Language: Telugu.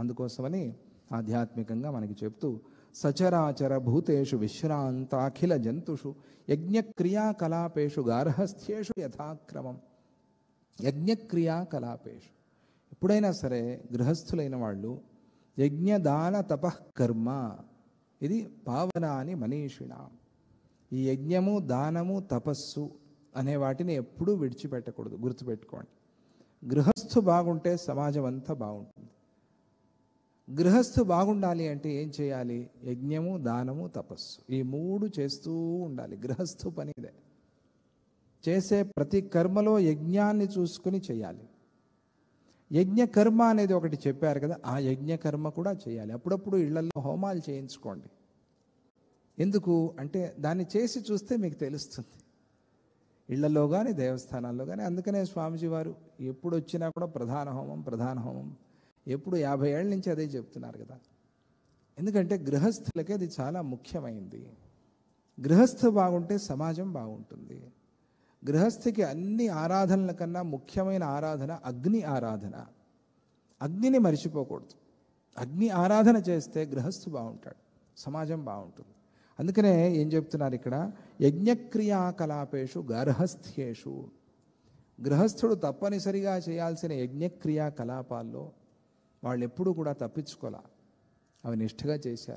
అందుకోసమని ఆధ్యాత్మికంగా మనకి చెప్తూ సచరాచర భూతేషు విశ్రాంతాఖిల జంతుషు యజ్ఞక్రియాకలాపేషు గార్హస్థ్యేషు యథాక్రమం యజ్ఞక్రియాకలాపేషు ఎప్పుడైనా సరే గృహస్థులైన వాళ్ళు యజ్ఞదాన తపకర్మ ఇది పావనాని మనీషిణ ఈ యజ్ఞము దానము తపస్సు అనే వాటిని ఎప్పుడూ విడిచిపెట్టకూడదు గుర్తుపెట్టుకోండి గృహస్థు బాగుంటే సమాజం అంతా బాగుంటుంది గృహస్థు బాగుండాలి అంటే ఏం చేయాలి యజ్ఞము దానము తపస్సు ఈ మూడు చేస్తూ ఉండాలి గృహస్థు పని ఇదే చేసే ప్రతి కర్మలో యజ్ఞాన్ని చూసుకుని చేయాలి యజ్ఞ కర్మ అనేది ఒకటి చెప్పారు కదా ఆ యజ్ఞ కర్మ కూడా చేయాలి అప్పుడప్పుడు ఇళ్లలో హోమాలు చేయించుకోండి ఎందుకు అంటే దాన్ని చేసి చూస్తే మీకు తెలుస్తుంది ఇళ్లలో కానీ దేవస్థానాల్లో కానీ అందుకనే స్వామిజీ వారు ఎప్పుడు వచ్చినా కూడా ప్రధాన హోమం ప్రధాన హోమం ఎప్పుడు యాభై ఏళ్ళ నుంచి అదే చెప్తున్నారు కదా ఎందుకంటే గృహస్థులకి అది చాలా ముఖ్యమైంది గృహస్థ బాగుంటే సమాజం బాగుంటుంది గృహస్థికి అన్ని ఆరాధనల కన్నా ముఖ్యమైన ఆరాధన అగ్ని ఆరాధన అగ్నిని మరిచిపోకూడదు అగ్ని ఆరాధన చేస్తే గృహస్థు బాగుంటాడు సమాజం బాగుంటుంది అందుకనే ఏం చెప్తున్నారు ఇక్కడ యజ్ఞక్రియాకలాపేషు గర్హస్థ్యేషు గృహస్థుడు తప్పనిసరిగా చేయాల్సిన యజ్ఞక్రియాకలాపాల్లో వాళ్ళు ఎప్పుడూ కూడా తప్పించుకోలే అవి నిష్ఠగా చేశారు